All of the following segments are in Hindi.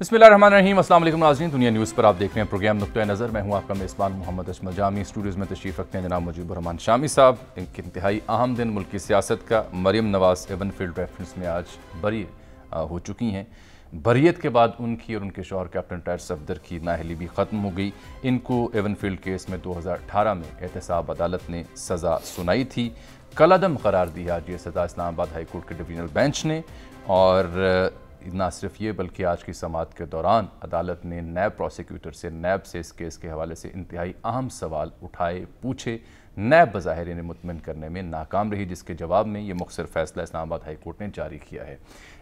बसमीम असल नाजरीन दुनिया न्यूज़ पर आप देख रहे हैं प्रोग्राम नुक़ नज़र मैं हूं आपका मेज़बान मोहम्मद अजमल जामी स्टूडियोज़ में तशरीफ़ रखते हैं जनाब रहमान शामी साहब एक इंतहाई अहम दिन मुल्क की सियासत का Maryam Nawaz Avenfield reference में आज बरी हो चुकी हैं बरीत के बाद उनकी और उनके शोहर कैप्टन टायर सफदर की नाहली भी ख़त्म हो गई इनको एवन फील्ड केस में अठारह में एहतसाब अदालत ने सज़ा सुनाई थी कलदम करार दिया आज ये सज़ा इस्लामाबाद हाईकोर्ट के डिवीजनल बेंच ने और ना सिर्फ ये बल्कि आज की समात के दौरान अदालत ने नैब प्रोसिक्यूटर से नैब से इस केस के हवाले से इंतहाई अहम सवाल उठाए पूछे नैब बज़ाहिर इन्हें मुतमिन करने में नाकाम रही जिसके जवाब में ये मुखसर फैसला इस्लामाबाद हाईकोर्ट ने जारी किया है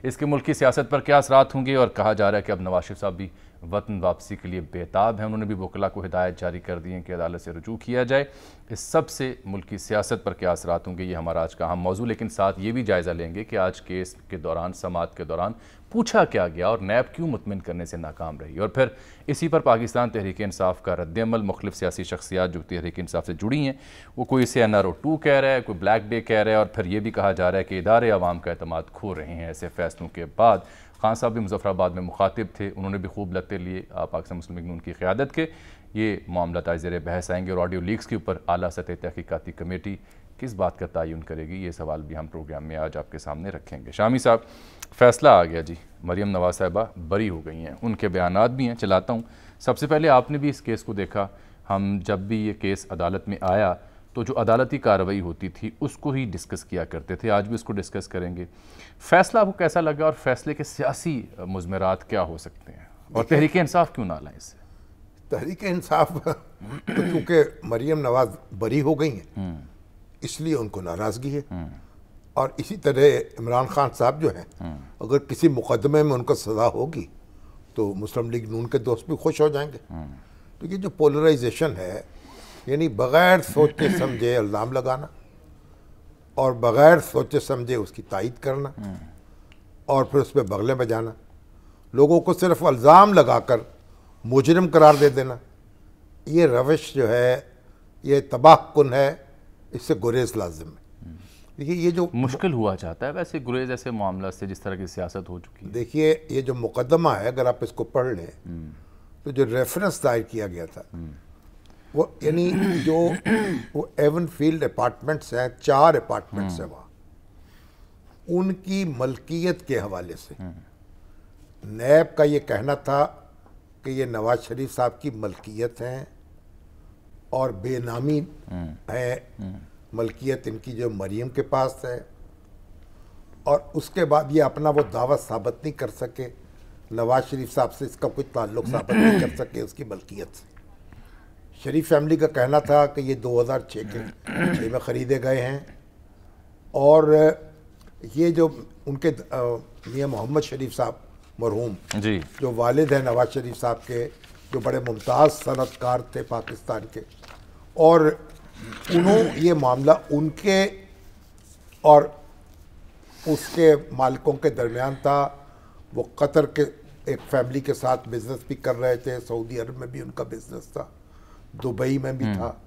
इसके मुल्की सियासत पर क्या असरात होंगे और कहा जा रहा है कि अब नवाज शरीफ साहब भी वतन वापसी के लिए बेताब हैं उन्होंने भी वकला को हिदायत जारी कर दी है कि अदालत से रजू किया जाए इस सबसे मुल्क की सियासत पर क्या असरात होंगे ये हमारा आज का अहम मौजू लेकिन साथ ये भी जायज़ा लेंगे कि आज केस के दौरान समात के दौरान पूछा क्या गया और नैब क्यों मुतमिन करने से नाकाम रही और फिर इसी पर पाकिस्तान तहरीक इंसाफ का रद्दमल मुख्तु सियासी शख्सियात जो तहरीक इंसाफ से जुड़ी हैं वो कोई इसे एन आर ओ टू कह रहा है कोई ब्लैक डे कह रहा है और फिर ये भी कहा जा रहा है कि इदारे आवाम का अतमाद खो रहे हैं ऐसे फैसलों के बाद खान साहब भी मुजफ्फराबाद में मुखातिब थे उन्होंने भी खूब लते लिए पाकिस्तान मुस्लिम लीग की उनकी क़्यादत के ये मामला ताजर बहस आएंगे और ऑडियो लीक्स के ऊपर अली सतह तहकीकती कमेटी किस बात का तयन करेगी ये सवाल भी हम प्रोग्राम में आज आपके सामने रखेंगे शामी साहब फैसला आ गया जी मरीम नवाज साहबा बरी हो गई हैं उनके बयान भी हैं चलाता हूँ सबसे पहले आपने भी इस केस को देखा हम जब भी ये केस अदालत में आया तो जो अदालती कार्रवाई होती थी उसको ही डिस्कस किया करते थे आज भी उसको डिस्कस करेंगे फैसला आपको कैसा लगा और फैसले के सियासी मजमरात क्या हो सकते हैं और तहरीक इंसाफ क्यों ना लाएं इसे तहरीक इंसाफ तो क्योंकि मरियम नवाज बरी हो गई हैं हम्म। इसलिए उनको नाराज़गी है हम्म। और इसी तरह इमरान खान साहब जो हैं हम्म। अगर किसी मुकदमे में उनको सज़ा होगी तो मुस्लिम लीग नून के दोस्त भी खुश हो जाएंगे क्योंकि तो जो पोलराइजेशन है यानी बग़ैर सोचे समझे इल्ज़ाम लगाना और बग़ैर सोचे समझे उसकी तायद करना और फिर उस पर बगले में जाना लोगों को सिर्फ अल्ज़ाम लगा कर मुजरम करार दे देना ये रविश जो है ये तबाह कन है इससे गुरेज लाजिम है देखिए ये जो मुश्किल हुआ चाहता है वैसे गुरेज ऐसे मामला से जिस तरह की सियासत हो चुकी है देखिए ये जो मुकदमा है अगर आप इसको पढ़ लें हम्म। तो जो रेफरेंस दायर किया गया था हम्म। वो यानी जो वो एवन फील्ड अपार्टमेंट्स हैं चार अपार्टमेंट्स हैं वहाँ उनकी मलकियत के हवाले से हम्म। नैब का ये कहना था कि ये नवाज शरीफ साहब की मलकियत हैं और बेनामी हम्म। है हम्म। मलकियत इनकी जो मरीम के पास है और उसके बाद ये अपना वो दावा साबित नहीं कर सके नवाज शरीफ साहब से इसका कुछ ताल्लुक साबित नहीं कर सके उसकी मलकियत से शरीफ फैमिली का कहना था कि ये 2006 के में ख़रीदे गए हैं और ये जो उनके मियाँ मोहम्मद शरीफ साहब मरहूम जी जो वालिद हैं नवाज शरीफ साहब के जो बड़े मुमताज़ सनतकार थे पाकिस्तान के और उन्हों ये मामला उनके और उसके मालिकों के दरमियान था वो कतर के एक फैमिली के साथ बिज़नेस भी कर रहे थे सऊदी अरब में भी उनका बिज़नेस था दुबई में भी हम्म। था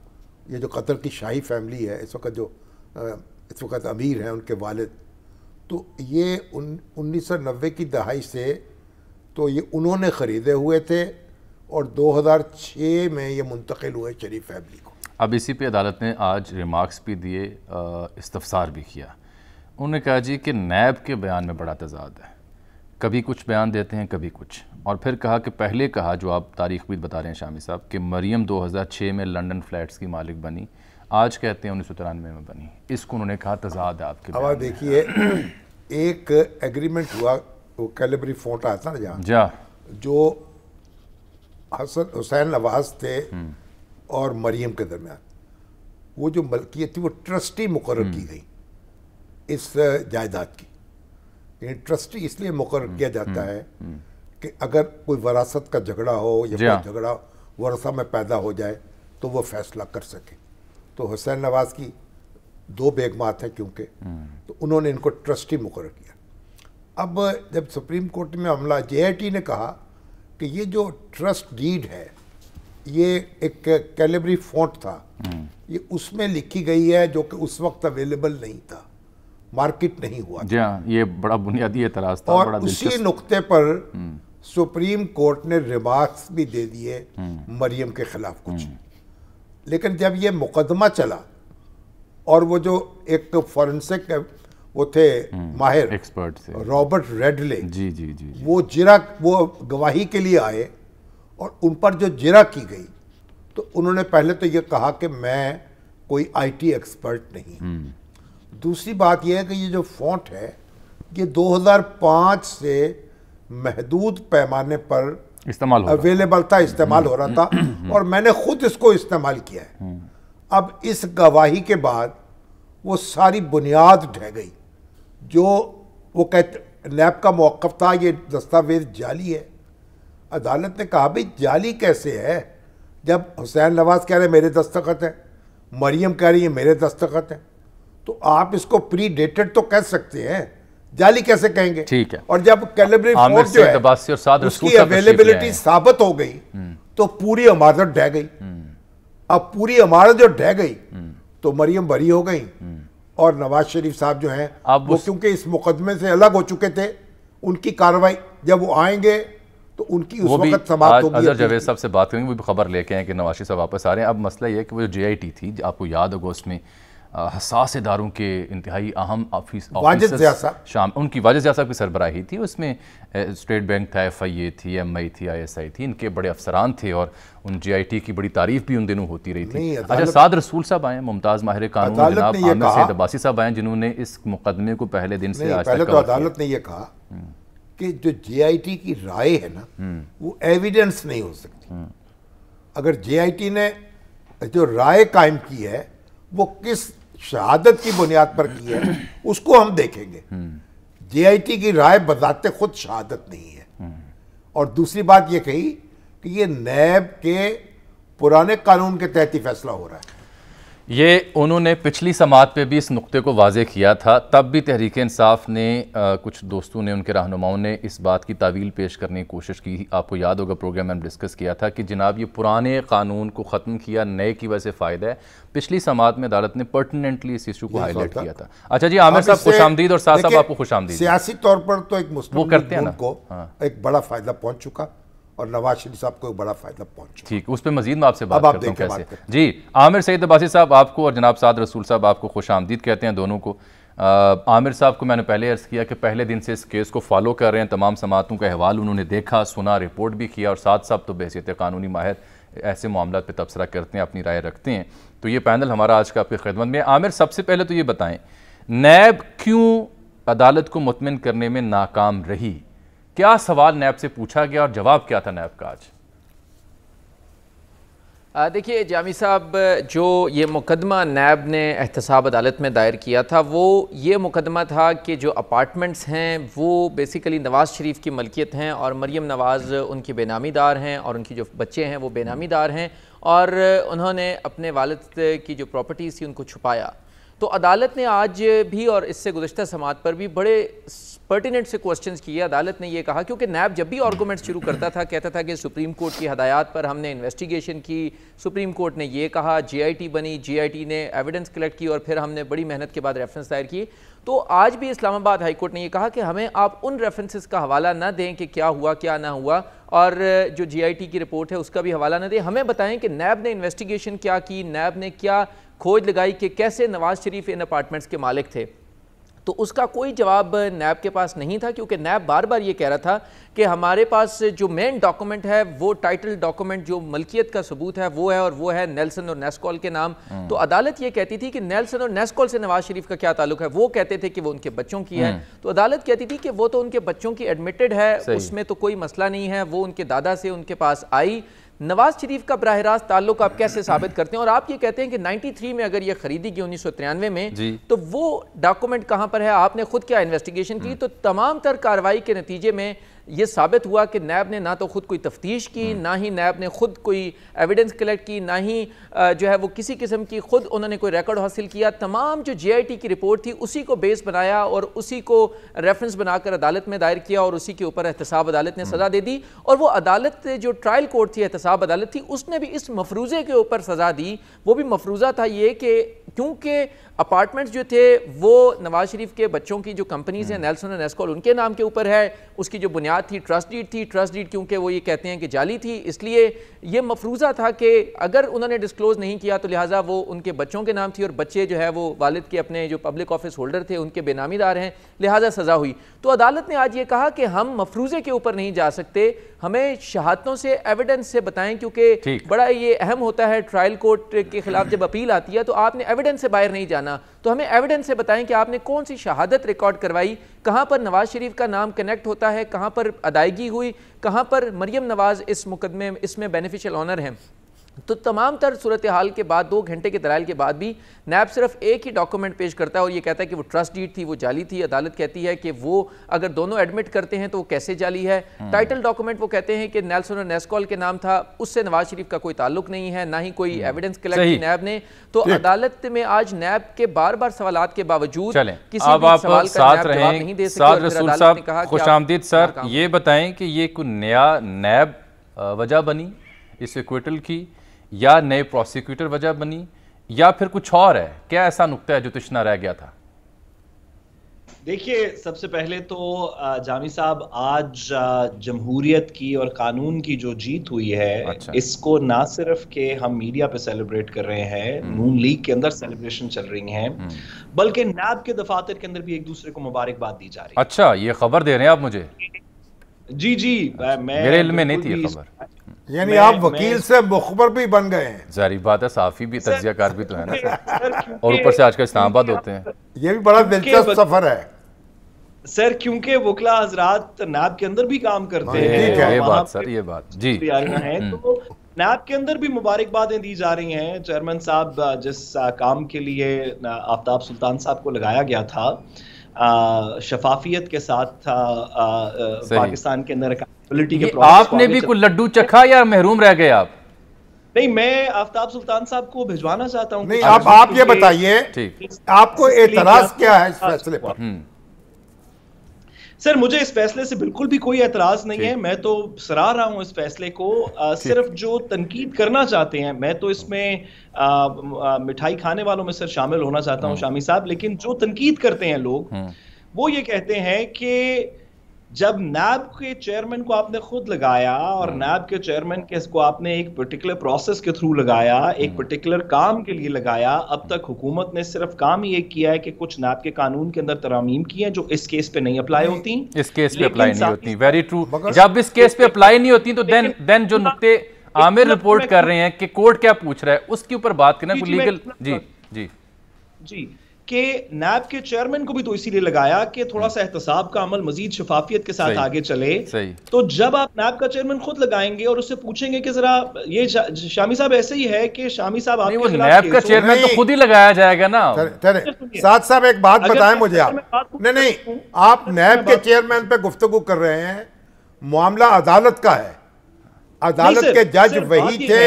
ये जो कतर की शाही फैमिली है इस वक्त जो इस वक्त अमीर हैं उनके वालिद तो ये उन उन्नीस सौ नब्बे की दहाई से तो ये उन्होंने ख़रीदे हुए थे और 2006 में ये मुंतकिल हुए शरीफ फैमिली को अब इसी पे अदालत ने आज रिमार्क्स भी दिए इस्तफसार भी किया उन्होंने कहा जी कि नैब के बयान में बड़ा तजाद है कभी कुछ बयान देते हैं कभी कुछ और फिर कहा कि पहले कहा जो आप तारीख भी बता रहे हैं शामी साहब कि मरीम 2006 में लंदन फ्लैट्स की मालिक बनी आज कहते हैं उन्नीस सौ तिरानवे में बनी इसको उन्होंने कहा तजाद आपके अब देखिए एक एग्रीमेंट हुआ वो कैलेबरी फोट आया था ना जहाँ जा जो हसन हुसैन नवाज थे हम्म। और मरीम के दरमियान वो जो मलकियत थी वो ट्रस्टी मुकर की हम्म। गई इस जायदाद की ट्रस्टी इसलिए मुकर हम्म। किया जाता है कि अगर कोई वरासत का झगड़ा हो या हाँ। कोई झगड़ा वरसा में पैदा हो जाए तो वो फैसला कर सके तो हुसैन नवाज की दो बेगमात हैं क्योंकि हम्म। तो उन्होंने इनको ट्रस्टी मुकर किया अब जब सुप्रीम कोर्ट में हमला जे ने कहा कि ये जो ट्रस्ट डीड है ये एक कैलेबरी फोट था हम्म। ये उसमें लिखी गई है जो कि उस वक्त अवेलेबल नहीं था मार्केट नहीं हुआ जी हाँ, ये बड़ा बुनियादी एतराज था और बड़ा उसी नुकते पर हम्म। सुप्रीम कोर्ट ने रिमार्क्स भी दे दिए मरियम के खिलाफ कुछ लेकिन जब ये मुकदमा चला और वो जो एक तो फॉरेंसिक वो थे हम्म, माहिर एक्सपर्ट थे रॉबर्ट रेडले जी जी जी वो जिरा वो गवाही के लिए आए और उन पर जो जिरा की गई तो उन्होंने पहले तो ये कहा कि मैं कोई आईटी एक्सपर्ट नहीं हम्म। दूसरी बात यह है कि ये जो फॉन्ट है ये 2005 से महदूद पैमाने पर इस्तेमाल अवेलेबल था इस्तेमाल हो रहा था और मैंने खुद इसको इस्तेमाल किया है अब इस गवाही के बाद वो सारी बुनियाद ढह गई जो वो कहते नैब का मौक़ था ये दस्तावेज जाली है अदालत ने कहा भाई जाली कैसे है जब हुसैन नवाज़ कह रहे हैं मेरे दस्तखत हैं मरियम कह रही है मेरे दस्तखत हैं तो आप इसको प्री डेटेड तो कह सकते हैं जाली कैसे कहेंगे ठीक है और जब कैलिब्री उसकी अवेलेबिलिटी साबित हो गई हम्म। तो पूरी इमारत ढह गई हम्म। अब पूरी इमारत जो ढह गई हम्म। तो मरियम बरी हो गई और नवाज शरीफ साहब जो हैं अब वो क्योंकि इस मुकदमे से अलग हो चुके थे उनकी कार्रवाई जब वो आएंगे तो उनकी उस वक्त समाप्त होगी अजहर जवेद साहब से बात करेंगे वो भी खबर लेके आए कि नवाज शरीफ साहब वापस आ रहे हैं अब मसला ये है कि वो जे आई टी थी आपको याद अगस्त में हसास इदारों के इंतहाई अहम शाम उनकी वाजिद साहब की सरबराही थी उसमें स्टेट बैंक था एफ आई ए थी एम आई थी आई एस आई थी इनके बड़े अफसरान थे और उन जी आई टी की बड़ी तारीफ भी उन दिनों होती रही थी अच्छा साद रसूल साहब आए मुमताज़ माहिर कानून जनाब आमिर सैद अब्बासी साहब आए जिन्होंने इस मुकदमे को पहले दिन से आज तक तो अदालत ने यह कहा कि जो जे आई टी की राय है ना हम्म। वो एविडेंस नहीं हो सकती अगर जे आई टी ने जो राय कायम की है वो किस शहादत की बुनियाद पर की है उसको हम देखेंगे जीआईटी की राय बजाते खुद शहादत नहीं है और दूसरी बात ये कही कि ये नैब के पुराने कानून के तहत ही फैसला हो रहा है ये उन्होंने पिछली समात पे भी इस नुक्ते को वाजे किया था तब भी तहरीक इंसाफ ने आ, कुछ दोस्तों ने उनके रहनुमाओं ने इस बात की तावील पेश करने की कोशिश की आपको याद होगा प्रोग्राम में डिस्कस किया था कि जनाब ये पुराने कानून को ख़त्म किया नए की वजह से फ़ायदा है पिछली समात में अदालत ने पर्टनेंटली इस इशू को हाईलाइट किया था अच्छा जी आमिर साहब खुश आमदीद और साहब आपको खुश आमदी सियासी तौर पर तो एक मुस्लिम वो करते हैं ना हाँ। एक बड़ा फ़ायदा पहुँच चुका और नवाज शरीफ साहब को एक बड़ा फायदा पहुंचा ठीक उस पर मजीद आपसे बात आप करता हूं कैसे जी आमिर सईद अबासी साहब आपको और जनाब साद रसूल साहब आपको खुश आमदीद कहते हैं दोनों को आमिर साहब को मैंने पहले अर्ज़ किया कि पहले दिन से इस केस को फॉलो कर रहे हैं तमाम समातों का अहवाल उन्होंने देखा सुना रिपोर्ट भी किया और साथ साथ तो बहसीत कानूनी माहिर ऐसे मामला पर तबसरा करते हैं अपनी राय रखते हैं तो ये पैनल हमारा आज का आपकी खिदमत में आमिर सबसे पहले तो ये बताएं नैब क्यों अदालत को मुतमिन करने में नाकाम रही क्या सवाल नैब से पूछा गया और जवाब क्या था नैब का आज देखिए जामी साहब जो ये मुकदमा नैब ने एहतसाब अदालत में दायर किया था वो ये मुकदमा था कि जो अपार्टमेंट्स हैं वो बेसिकली नवाज़ शरीफ की मलकियत हैं और मरीम नवाज़ उनकी बेनामीदार हैं और उनकी जो बच्चे हैं वो बेनामीदार हैं और उन्होंने अपने वालद की जो प्रॉपर्टीज़ थी उनको छुपाया तो अदालत ने आज भी और इससे गुजशत समात पर भी बड़े पर्टिनेंट से क्वेश्चंस किए अदालत ने यह कहा क्योंकि नैब जब भी आर्गूमेंट्स शुरू करता था कहता था कि सुप्रीम कोर्ट की हदायत पर हमने इन्वेस्टिगेशन की सुप्रीम कोर्ट ने यह कहा जीआईटी बनी जीआईटी ने एविडेंस कलेक्ट की और फिर हमने बड़ी मेहनत के बाद रेफरेंस दायर की तो आज भी इस्लामाबाद हाईकोर्ट ने यह कहा कि हमें आप उन रेफरेंसेस का हवाला ना दें कि क्या हुआ क्या ना हुआ और जो जीआईटी की रिपोर्ट है उसका भी हवाला ना दें हमें बताएं कि नैब ने इन्वेस्टिगेशन क्या की नैब ने क्या खोज लगाई कि कैसे नवाज़ शरीफ इन अपार्टमेंट्स के मालिक थे तो उसका कोई जवाब नैब के पास नहीं था क्योंकि नैब बार बार ये कह रहा था कि हमारे पास जो मेन डॉक्यूमेंट है वो टाइटल डॉक्यूमेंट जो मलकियत का सबूत है वो है और वो है नेल्सन और नेस्कॉल के नाम हम्म। तो अदालत ये कहती थी कि नेल्सन और नेस्कॉल से नवाज शरीफ का क्या ताल्लुक है वो कहते थे कि वो उनके बच्चों की है हम्म। तो अदालत कहती थी कि वो तो उनके बच्चों की एडमिटेड है उसमें तो कोई मसला नहीं है वो उनके दादा से उनके पास आई नवाज शरीफ का बरह रास्त ताल्लुक आप कैसे साबित करते हैं और आप ये कहते हैं कि 93 में अगर ये खरीदी गई उन्नीस सौ तिरानवे में तो वो डॉक्यूमेंट कहाँ पर है आपने खुद क्या इन्वेस्टिगेशन की हम्म। तो तमाम तर कार्रवाई के नतीजे में ये साबित हुआ कि नैब ने ना तो ख़ुद कोई तफ्तीश की हम्म। ना ही नैब ने ख़ुद कोई एविडेंस कलेक्ट की ना ही जो है वो किसी किस्म की ख़ुद उन्होंने कोई रिकॉर्ड हासिल किया तमाम जो जे की रिपोर्ट थी उसी को बेस बनाया और उसी को रेफरेंस बनाकर अदालत में दायर किया और उसी के ऊपर एहतसाब अदालत ने हम्म। सज़ा दे दी और वो अदालत जो ट्रायल कोर्ट थी एहतसाब अदालत थी उसने भी इस मफरूज़े के ऊपर सज़ा दी वो भी मफरूज़ा था ये कि क्योंकि अपार्टमेंट्स जो थे वो नवाज शरीफ के बच्चों की जो कंपनीज़ हैं नेल्सन एंड एस्कॉल उनके नाम के ऊपर है उसकी जो बुनियाद मुजाहरात थी ट्रस्ट डीड थी ट्रस्ट डीड क्योंकि वो ये कहते हैं कि जाली थी इसलिए ये मफरूज़ा था कि अगर उन्होंने डिस्क्लोज़ नहीं किया तो लिहाजा वो उनके बच्चों के नाम थी और बच्चे जो है वो वालिद के अपने जो पब्लिक ऑफिस होल्डर थे उनके बेनामीदार हैं लिहाजा सज़ा हुई तो अदालत ने आज ये कहा कि हम मफरूज़े के ऊपर नहीं जा सकते हमें शहादतों से एविडेंस से बताएं क्योंकि बड़ा ये अहम होता है ट्रायल कोर्ट के खिलाफ जब अपील आती है तो आपने एविडेंस से बाहर नहीं जाना तो हमें एविडेंस से बताएं कि आपने कौन सी शहादत रिकॉर्ड करवाई कहाँ पर नवाज शरीफ का नाम कनेक्ट होता है कहाँ पर अदायगी हुई कहाँ पर मरियम नवाज़ इस मुकदमे इसमें बेनिफिशियल ऑनर हैं तो तमाम तर सूरत हाल के बाद दो घंटे के दलाल के बाद भी नैब सिर्फ एक ही डॉक्यूमेंट पेश करता है और ये कहता है कि वो ट्रस्ट डीड थी वो जाली थी अदालत कहती है कि वो अगर दोनों एडमिट करते हैं तो वो कैसे जाली है हम्म। टाइटल डॉक्यूमेंट वो कहते हैं कि नेल्सन और नेस्कॉल के नाम था उससे नवाज शरीफ का कोई ताल्लुक नहीं है ना ही कोई एविडेंस हम्म। कलेक्ट की नैब ने तो अदालत में आज नैब के बार बार सवाल के बावजूद किसी भी सवाल का नहीं दे सके बताएं कि ये कोई नया नैब वजह बनी इस इक्विटल की या नए प्रोसिक्यूटर वजह बनी या फिर कुछ और है क्या ऐसा नुकता है जो तृष्णा रह गया था देखिए सबसे पहले तो जामी साहब आज जमहूरियत की और कानून की जो जीत हुई है अच्छा। इसको ना सिर्फ के हम मीडिया पे सेलिब्रेट कर रहे हैं हम्म। नून लीग के अंदर सेलिब्रेशन चल रही है हम्म। बल्कि नैब के दफातर के अंदर भी एक दूसरे को मुबारकबाद दी जा रही है अच्छा ये खबर दे रहे हैं आप मुझे जी जी अच्छा, मैं मेरे में नहीं थी ये खबर यानी आप वकील से मुखबर भी बन गए हैं जारी बात है साफी भी तजियाकार भी तो है ना सर और ऊपर से आजकल इस्लामाबाद होते हैं ये भी बड़ा दिलचस्प सफर है सर क्योंकि वकला हजरात नैब के अंदर भी काम करते हाँ, हैं ये बात सर ये बात जी हैं हम्म। तो नैब के अंदर भी मुबारकबादें दी जा रही हैं चेयरमैन साहब जिस काम के लिए आफ्ताब सुल्तान साहब को लगाया गया था शफाफियत के साथ था पाकिस्तान के अंदर काम के आपने भी कुछ लड्डू चखा या महरूम रह गए आप नहीं मैं आफ्ताब सुल्तान साहब को भिजवाना चाहता हूँ नहीं आप आप ये बताइए आपको एतराज क्या है इस हाँ, फैसले पर हम्म। सर मुझे इस फैसले से बिल्कुल भी कोई एतराज नहीं है मैं तो सराह रहा हूं इस फैसले को आ, सिर्फ जो तनकीद करना चाहते हैं मैं तो इसमें मिठाई खाने वालों में सर शामिल होना चाहता हूं हम्म। शामी साहब लेकिन जो तनकीद करते हैं लोग हम्म। वो ये कहते हैं कि जब नैब के चेयरमैन को आपने खुद लगाया और हाँ। नैब के चेयरमैन के इसको आपने एक पर्टिकुलर प्रोसेस के थ्रू लगाया एक पर्टिकुलर हाँ। काम के लिए लगाया अब तक हुकूमत ने सिर्फ काम ये किया है कि कुछ नैब के कानून के अंदर तरामीम की हैं जो इस केस पे नहीं अप्लाई होती इस केस पे अप्लाई नहीं होती वेरी ट्रू जब इस केस पे अप्लाई नहीं होती तो देन देन जो नुकते आमिर रिपोर्ट तो कर रहे हैं कि कोर्ट क्या पूछ रहा है उसके ऊपर बात करना लीगल तो- जी जी जी कि नैब के चेयरमैन को भी तो इसीलिए लगाया कि थोड़ा सा हम्म। एहतसाब का अमल मजीद शफाफियत के साथ आगे चले तो जब आप नैब का चेयरमैन खुद लगाएंगे और उससे पूछेंगे कि जरा ये शामी साहब ऐसे ही है कि शामी साहब आपके नैब का चेयरमैन तो खुद ही लगाया जाएगा ना साथ साहब एक बात बताएं मुझे आप नहीं नहीं आप नैब के चेयरमैन पे गुफ्तगु कर रहे हैं मामला अदालत का है अदालत के जज वही थे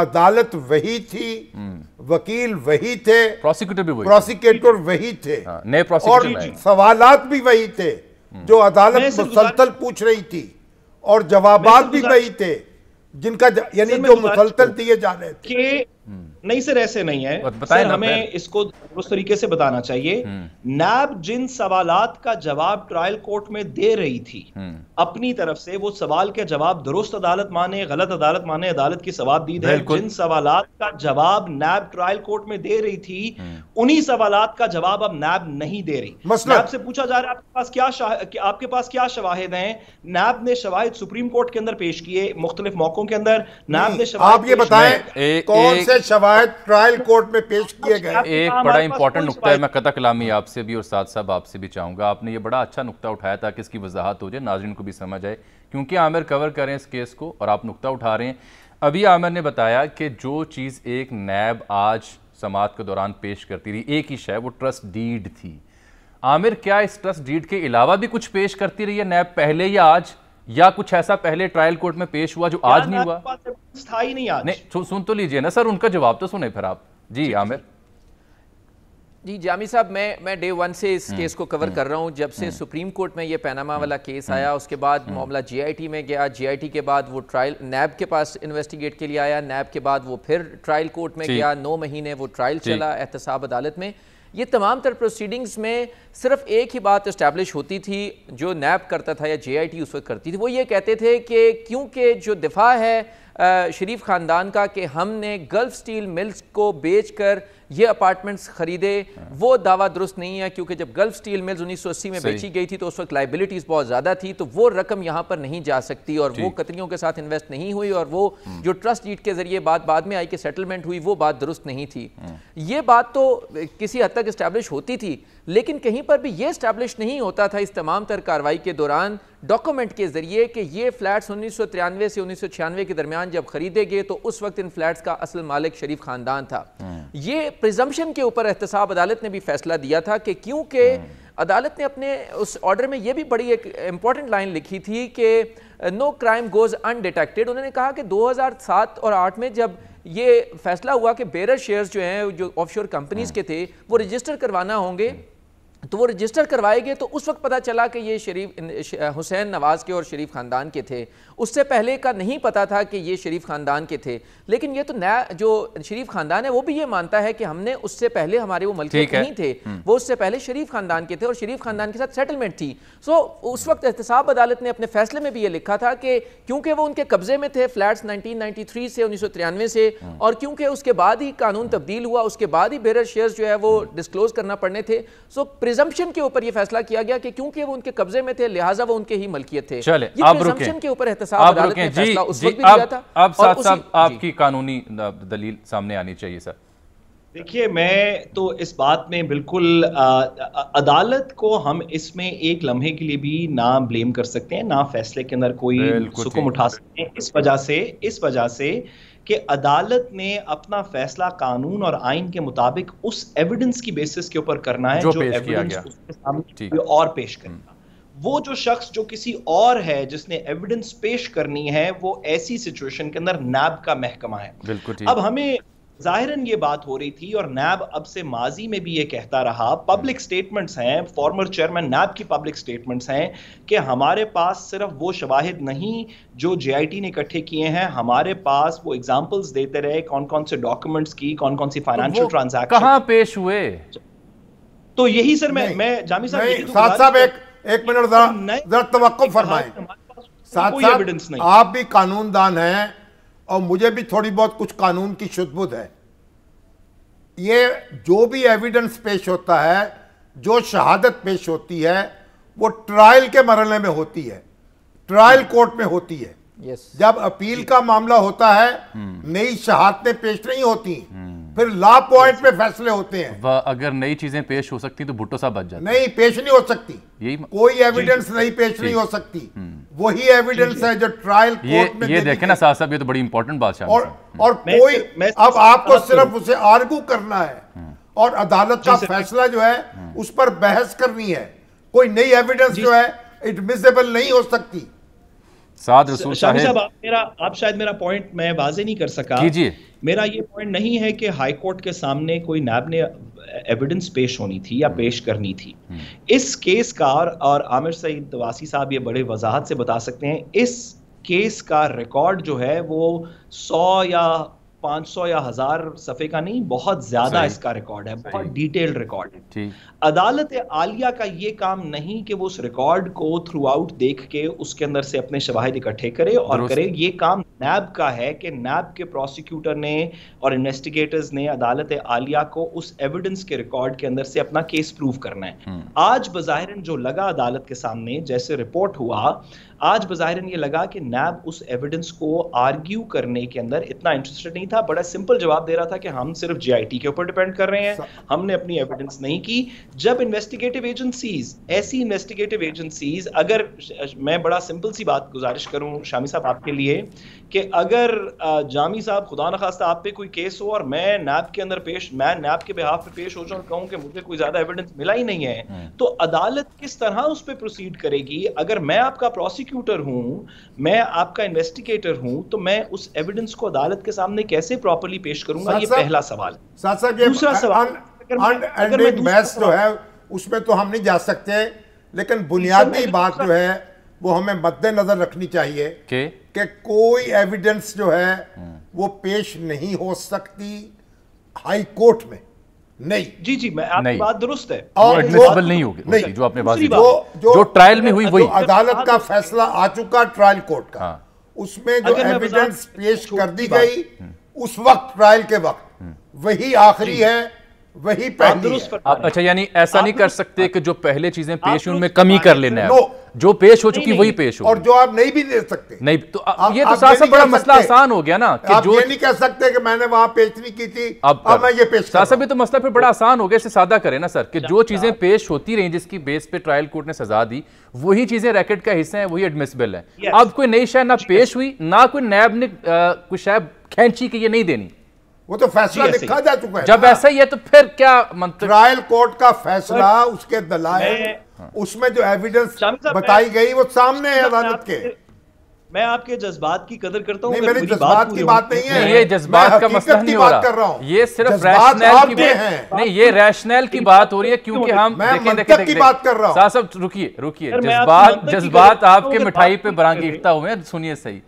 अदालत वही थी हम्म। वकील वही थे प्रोसिक्यूटर भी वही प्रोसिक्यूटर वही थे हाँ, नए और सवालात भी वही थे हम्म। जो अदालत मुसलतल पूछ रही थी और जवाबात भी वही थे जिनका यानी जो मुसलतल दिए जा रहे थे हम्म। नहीं सर ऐसे नहीं है सर हमें इसको दुरुस्त तरीके से बताना चाहिए हम्म। नैब जिन सवालात का जवाब ट्रायल कोर्ट में दे रही थी हम्म। अपनी तरफ से वो सवाल के जवाब दुरुस्त अदालत माने गलत अदालत माने अदालत की सवाब दी है जिन सवालात का जवाब नैब ट्रायल कोर्ट में दे रही थी उन्हीं सवालात का जवाब अब नैब नहीं दे रही नैब से पूछा जा रहा है आपके पास क्या आपके पास क्या शवाहिद है नैब ने शवाहिद सुप्रीम कोर्ट के अंदर पेश किए मुख्तलिफ मौकों के अंदर नैब ने आप ये बताएं कौन से ऐसे शवाहद ट्रायल कोर्ट में पेश किए गए एक बड़ा इंपॉर्टेंट नुकता है मैं कथा कलामी आपसे भी और साथ साहब आपसे भी चाहूंगा आपने ये बड़ा अच्छा नुकता उठाया था कि इसकी वजाहत हो जाए नाजरन को भी समझ आए क्योंकि आमिर कवर करें इस केस को और आप नुकता उठा रहे हैं अभी आमिर ने बताया कि जो चीज़ एक नैब आज समात के दौरान पेश करती रही एक ही शय वो ट्रस्ट डीड थी आमिर क्या इस ट्रस्ट डीड के अलावा भी कुछ पेश करती रही है नैब पहले या आज या कुछ ऐसा पहले ट्रायल कोर्ट में पेश हुआ जो आज नहीं हुआ था ही नहीं आज नहीं सुन तो लीजिए ना सर उनका जवाब तो सुने फिर आप जी आमिर जी जामी साहब मैं मैं डे वन से इस केस हम्म, को कवर हम्म, कर रहा हूं जब से हम्म। सुप्रीम कोर्ट में ये पैनामा वाला केस आया उसके बाद मामला जीआईटी में गया जीआईटी के बाद वो ट्रायल नैब के पास इन्वेस्टिगेट के लिए आया नैब के बाद वो फिर ट्रायल कोर्ट में गया नौ महीने वो ट्रायल चला एहतसाब अदालत में ये तमाम तर प्रोसीडिंग्स में सिर्फ एक ही बात इस्टेब्लिश होती थी जो नैप करता था या जे उस वक्त करती थी वो ये कहते थे कि क्योंकि जो दिफा है शरीफ ख़ानदान का कि हमने गल्फ़ स्टील मिल्स को बेच कर ये अपार्टमेंट्स खरीदे हाँ। वो दावा दुरुस्त नहीं है क्योंकि जब गल्फ स्टील मिल्स 1980 में बेची गई थी तो उस वक्त लाइबिलिटीज बहुत ज्यादा थी तो वो रकम यहाँ पर नहीं जा सकती और वो कतरियों के साथ इन्वेस्ट नहीं हुई और वो हाँ। जो ट्रस्ट डीट के जरिए बात बाद में आई कि सेटलमेंट हुई वो बात दुरुस्त नहीं थी हाँ। ये बात तो किसी हद तक इस्टेब्लिश होती थी लेकिन कहीं पर भी ये इस्टेब्लिश नहीं होता था इस तमाम तर कार्रवाई के दौरान डॉक्यूमेंट के जरिए कि ये फ्लैट्स उन्नीस सौ तिरानवे से उन्नीस सौ छियानवे के दरमियान जब खरीदे गए तो उस वक्त इन फ्लैट्स का असल मालिक शरीफ खानदान था ये प्रिजम्पन के ऊपर एहतसाब अदालत ने भी फैसला दिया था कि क्योंकि हम्म। अदालत ने अपने उस ऑर्डर में यह भी बड़ी एक इम्पॉर्टेंट लाइन लिखी थी कि नो क्राइम गोज़ अनडिटेक्टेड उन्होंने कहा कि 2007 और 8 में जब ये फैसला हुआ कि बेरर शेयर्स जो हैं जो ऑफशोर कंपनीज हम्म। के थे वो रजिस्टर करवाना होंगे हम्म। तो वो रजिस्टर करवाए गए तो उस वक्त पता चला कि ये शरीफ हुसैन नवाज़ के और शरीफ ख़ानदान के थे उससे पहले का नहीं पता था कि ये शरीफ ख़ानदान के थे लेकिन ये तो नया जो शरीफ ख़ानदान है वो भी ये मानता है कि हमने उससे पहले हमारे वो मलकियत नहीं थे हम्म। वो उससे पहले शरीफ ख़ानदान के थे और शरीफ ख़ानदान के साथ सेटलमेंट थी सो उस वक्त एहतसाब अदालत ने अपने फैसले में भी ये लिखा था कि क्योंकि वो उनके कब्जे में थे फ्लैट नाइनटीन से उन्नीस से हम्म। और क्योंकि उसके बाद ही कानून तब्दील हुआ उसके बाद ही बेर शेयर जो है वो डिस्कलोज हम्म। करना पड़ने थे सो प्रिजम्पन के ऊपर यह फैसला किया गया कि क्योंकि वो उनके कब्जे में थे लिहाजा वो उनके ही मलकियत थे ये के ऊपर एहतसाब साहब आप रुकें जी जी अब अब साथ साहब आपकी कानूनी दलील सामने आनी चाहिए सर देखिए मैं तो इस बात में बिल्कुल आ, अदालत को हम इसमें एक लम्हे के लिए भी ना ब्लेम कर सकते हैं ना फैसले के अंदर कोई सुकुम उठा सकते हैं इस वजह से इस वजह से कि अदालत ने अपना फैसला कानून और आइन के मुताबिक उस एविडेंस की बेसिस के ऊपर करना है जो, जो एविडेंस उसके सामने और पेश करना हम्म। वो जो शख्स जो किसी और है जिसने एविडेंस पेश करनी है वो ऐसी सिचुएशन के अंदर नैब का महकमा है बिल्कुल अब हमें जाहिरन ये बात हो रही थी और नैब अब से माजी में भी ये कहता रहा पब्लिक स्टेटमेंट्स हैं फॉर्मर चेयरमैन नैब की पब्लिक स्टेटमेंट्स हैं कि हमारे पास सिर्फ वो शवाहिद नहीं जो जेआईटी ने इकट्ठे किए हैं हमारे पास वो एग्जांपल्स देते रहे कौन कौन से डॉक्यूमेंट्स की कौन कौन सी फाइनेंशियल ट्रांजेक्शन कहा पेश हुए तो यही सर मैं मैं जामी साहब तो साहब एक एक मिनट जरा तो फरमाए साथ साथ आप भी कानून दान हैं और मुझे भी थोड़ी बहुत कुछ कानून की शुद्धबुद्ध है ये जो भी एविडेंस पेश होता है जो शहादत पेश होती है वो ट्रायल के मरले में होती है ट्रायल कोर्ट में होती है जब अपील का मामला होता है हम्म। नई शहादतें पेश नहीं होती हम्म। फिर ला पॉइंट पे फैसले होते हैं अगर नई चीजें पेश हो सकती तो भुट्टो साहब बच जाते नहीं पेश नहीं हो सकती यही म... कोई एविडेंस नहीं पेश नहीं हो सकती हम्म। वही एविडेंस है जो ट्रायल ये, में ये देखे ना साहब साहब ये तो बड़ी इंपॉर्टेंट बात है हम्म। और, और कोई अब आपको सिर्फ उसे आर्गू करना है हम्म। और अदालत का फैसला जो है उस पर बहस करनी है कोई नई एविडेंस जो है एडमिसेबल नहीं हो सकती साद रसूल साहब आप मेरा आप शायद मेरा पॉइंट मैं वाजे नहीं कर सका कीजिए मेरा ये पॉइंट नहीं है कि हाई कोर्ट के सामने कोई नैब ने एविडेंस पेश होनी थी या हम्म। पेश करनी थी हम्म। इस केस का और आमिर सईद वासी साहब ये बड़े वजाहत से बता सकते हैं इस केस का रिकॉर्ड जो है वो सौ या 500 या हजार सफ़े का नहीं बहुत ज़्यादा इसका रिकॉर्ड है बहुत डिटेल्ड रिकॉर्ड है अदालत आलिया का ये काम नहीं कि वो उस रिकॉर्ड को थ्रू आउट देख के उसके अंदर से अपने शवाहिद इकट्ठे करे और करे ये काम नैब का है कि नैब के प्रोसिक्यूटर ने और इन्वेस्टिगेटर्स ने अदालत आलिया को उस एविडेंस के रिकॉर्ड के अंदर से अपना केस प्रूव करना है हम्म। आज बाहिर जो लगा अदालत के सामने जैसे रिपोर्ट हुआ आज बाहिर ये लगा कि नैब उस एविडेंस को आर्ग्यू करने के अंदर इतना इंटरेस्टेड नहीं था बड़ा सिंपल जवाब दे रहा था कि हम सिर्फ जीआईटी के ऊपर डिपेंड कर रहे हैं हमने अपनी एविडेंस नहीं की जब इन्वेस्टिगेटिव एजेंसीज ऐसी इन्वेस्टिगेटिव एजेंसीज अगर मैं बड़ा सिंपल सी बात गुजारिश करूं शामी साहब आपके लिए कि अगर जामी साहब खुदा न खास्ता आप पे कोई केस हो और मैं नैब के अंदर पेश मैं नैब के बिहाफ पे पेश हो जाऊं और कहूं कि मुझे कोई ज्यादा एविडेंस मिला ही नहीं है हम्म। तो अदालत किस तरह उस पर प्रोसीड करेगी अगर मैं आपका प्रोसिक्यूटर हूं मैं आपका इन्वेस्टिगेटर हूं तो मैं उस एविडेंस को अदालत के सामने कैसे प्रॉपरली पेश करूंगा ये पहला सवाल दूसरा सवाल अगर मैं जो तो है उसमें तो हम नहीं जा सकते लेकिन बुनियादी बात जो है वो हमें मद्देनजर रखनी चाहिए कि के कोई एविडेंस जो है वो पेश नहीं हो सकती हाई कोर्ट में नहीं जी जी मैं आपकी बात दुरुस्त है और एडमिसिबल नहीं होगी नहीं जो आपने बात जो, जो, जो ट्रायल में हुई वही अदालत का फैसला आ चुका ट्रायल कोर्ट का हाँ। उसमें जो एविडेंस पेश कर दी गई हम्म। उस वक्त ट्रायल के वक्त हम्म। वही आखिरी है वही आप अच्छा यानी ऐसा नहीं कर सकते कि जो पहले चीजें पेश हुई उनमें कमी कर लेना है जो पेश हो चुकी वही पेश हो और जो आप नहीं भी दे सकते नहीं तो आ, ये तो साहब बड़ा मसला आसान हो गया ना कि आप जो ये नहीं कह सकते कि मैंने वहां पेश नहीं की थी अब, अब मैं ये पेश साहब ये तो मसला फिर बड़ा आसान हो गया इसे सादा करें ना सर कि अच्छा, जो अच्छा। चीजें पेश होती रही जिसकी बेस पे ट्रायल कोर्ट ने सजा दी वही चीजें रैकेट का हिस्सा है वही एडमिसबल है अब कोई नई शायद ना पेश हुई ना कोई नैब ने कोई शायद खेची की ये नहीं देनी वो तो फैसला लिखा जा चुका है जब ऐसा ही है तो फिर क्या मंत्री ट्रायल कोर्ट का फैसला उसके दलाल उसमें जो एविडेंस बताई गई वो सामने है अदालत के मैं आपके जज्बात की कदर करता हूँ मेरी जज्बात की बात नहीं है ये जज्बात का मसला नहीं हो रहा ये सिर्फ रैशनल की बात है नहीं ये रैशनल की बात हो रही है क्योंकि हम देखें देखें की बात कर रहा हूँ साहब रुकिए रुकिए जज्बात जज्बात आपके मिठाई पे बरांग हुए सुनिए सही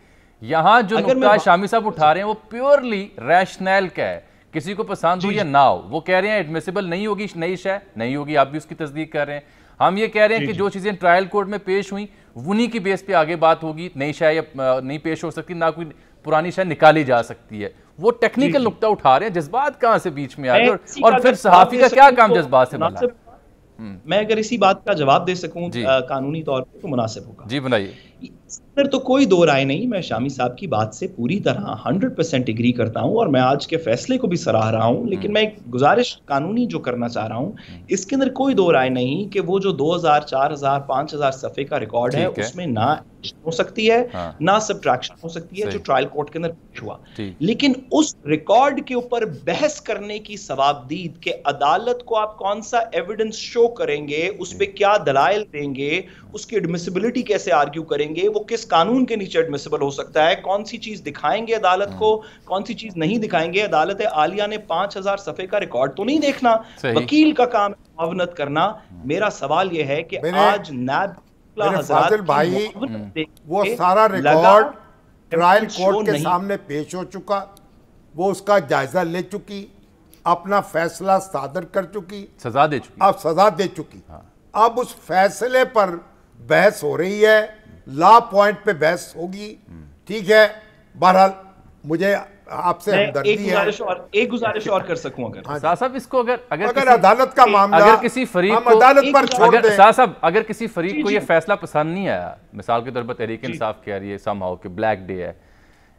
यहां जो नुकता शामी साहब उठा रहे हैं वो प्योरली रैशनैल का है किसी को पसंद हो या ना हो वो कह रहे हैं एडमिसिबल नहीं होगी नई शह नहीं होगी आप भी उसकी तस्दीक कर रहे हैं हम ये कह रहे हैं कि जो चीज़ें ट्रायल कोर्ट में पेश हुई उन्हीं की बेस पे आगे बात होगी नई शाय नहीं पेश हो सकती ना कोई पुरानी शह निकाली जा सकती है वो टेक्निकल नुकता उठा रहे हैं जज्बात कहां से बीच में आ रहे और फिर सहाफ़ी का क्या काम तो जज्बात से बना हम्म। मैं अगर इसी बात का जवाब दे सकूं कानूनी तौर पर तो मुनासिब होगा जी बनाइए पर तो कोई दो राय नहीं मैं शामी साहब की बात से पूरी तरह हंड्रेड परसेंट एग्री करता हूँ और मैं आज के फैसले को भी सराह रहा हूँ लेकिन हम्म। मैं एक गुजारिश कानूनी जो करना चाह रहा हूँ हम्म। इसके अंदर कोई दो राय नहीं कि वो जो 2000, 4000, 5000 सफ़े का रिकॉर्ड है उसमें ना एडिशन हो सकती है हाँ। ना सब्ट्रैक्शन हो सकती है जो ट्रायल कोर्ट के अंदर पेश हुआ लेकिन उस रिकॉर्ड के ऊपर बहस करने की सवाबदीद के अदालत को आप कौन सा एविडेंस शो करेंगे उस पर क्या दलाइल देंगे उसकी एडमिसिबिलिटी कैसे आर्ग्यू करेंगे वो किस कानून के नीचे एडमिसिबल हो सकता है कौन सी चीज दिखाएंगे अदालत को हाँ। कौन सी चीज नहीं दिखाएंगे अदालत आलिया ने पांच हजार सफे का रिकॉर्ड तो नहीं देखना वकील का काम अवनत करना हाँ। मेरा सवाल यह है कि आज नैब फाजिल भाई हम्म। वो सारा रिकॉर्ड ट्रायल कोर्ट के सामने पेश हो चुका वो उसका जायजा ले चुकी अपना फैसला सादर कर चुकी सजा दे चुकी अब सजा दे चुकी हाँ। अब उस फैसले पर बहस हो रही है लॉ पॉइंट पे बहस होगी हम्म। ठीक है बहरहाल मुझे आपसे एक गुजारिश और कर सकूं अगर हाँ साहब इसको अगर अगर, अगर अदालत का मामला अगर किसी फरीक को अदालत पर छोड़ दें साहब अगर किसी फरीक को ये फैसला पसंद नहीं आया मिसाल के तौर पर तहरीक इंसाफ कह रही है सम हाउ कि ब्लैक डे है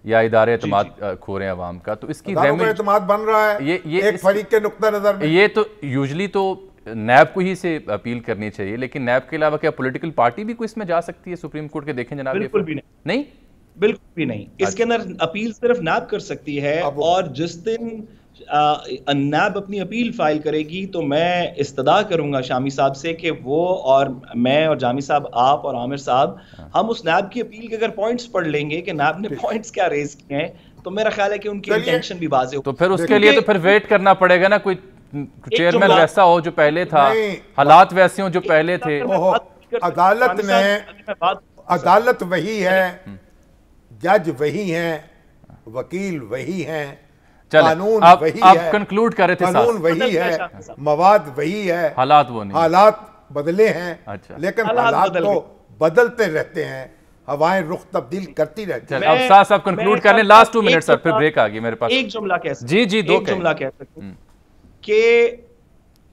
या इदारे अतमाद खो रहे हैं अवाम का तो इसकी एतमाद बन रहा है ये ये एक फरीक के नुकता नजर में ये तो यूजली तो नैब को ही से अपील करनी चाहिए लेकिन नैब के अलावा क्या पॉलिटिकल पार्टी भी कोई इसमें जा सकती है सुप्रीम कोर्ट के देखें जनाब बिल्कुल भी नहीं, नहीं? बिल्कुल भी नहीं हाँ इसके अंदर अपील सिर्फ नैब कर सकती है और जिस दिन नैब अपनी अपील फाइल करेगी तो मैं इस्तदा करूंगा शामी साहब से कि वो और मैं और जामी साहब आप और आमिर साहब हाँ। हम उस नैब की अपील के अगर पॉइंट्स पढ़ लेंगे कि नैब ने पॉइंट्स क्या रेज किए हैं तो मेरा ख्याल है कि उनकी इंटेंशन भी बाजे तो फिर उसके लिए तो फिर वेट करना पड़ेगा ना कोई चेयरमैन वैसा हो जो पहले था हालात वैसे हो जो पहले थे अदालत में अदालत वही है जज वही हैं वकील वही हैं कानून आप, वही आप है कंक्लूड कर रहे थे कानून वही है अच्छा, अच्छा, अच्छा। मवाद वही है हालात वो नहीं हालात बदले हैं अच्छा लेकिन हालात बदल को तो बदलते रहते हैं हवाएं रुख तब्दील करती रहती है अब साहब साहब कंक्लूड कर लें लास्ट टू मिनट सर फिर ब्रेक आ गई मेरे पास एक जुमला कह सकते जी जी दो जुमला कह सकते हम्म। कि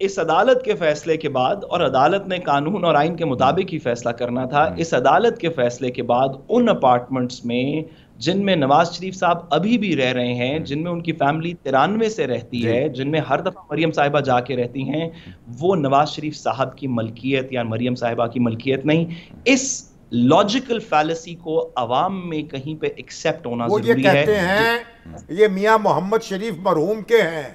इस अदालत के फैसले के बाद और अदालत ने कानून और आइन के मुताबिक ही फैसला करना था हम्म। इस अदालत के फैसले के बाद उन अपार्टमेंट्स में जिनमें नवाज शरीफ साहब अभी भी रह रहे हैं हम्म। जिनमें उनकी फैमिली तिरानवे से रहती है जिनमें हर दफ़ा मरियम साहिबा जाके रहती हैं हम्म। वो नवाज शरीफ साहब की मलकियत या मरियम साहिबा की मलकियत नहीं इस लॉजिकल फैलसी को अवाम में कहीं पे एक्सेप्ट होना वो जरूरी ये कहते है। हैं ये मियाँ मोहम्मद शरीफ मरहूम के हैं